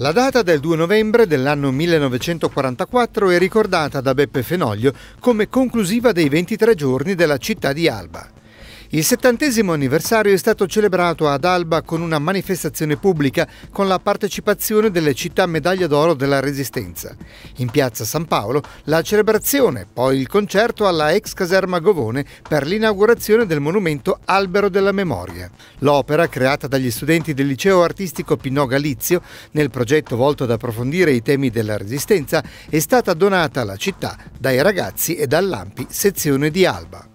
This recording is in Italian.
La data del 2 novembre dell'anno 1944 è ricordata da Beppe Fenoglio come conclusiva dei 23 giorni della città di Alba. Il settantesimo anniversario è stato celebrato ad Alba con una manifestazione pubblica con la partecipazione delle città medaglia d'oro della Resistenza. In piazza San Paolo la celebrazione, poi il concerto alla ex caserma Govone per l'inaugurazione del monumento Albero della Memoria. L'opera, creata dagli studenti del liceo artistico Pinò Galizio nel progetto volto ad approfondire i temi della Resistenza, è stata donata alla città dai ragazzi e dall'Ampi, sezione di Alba.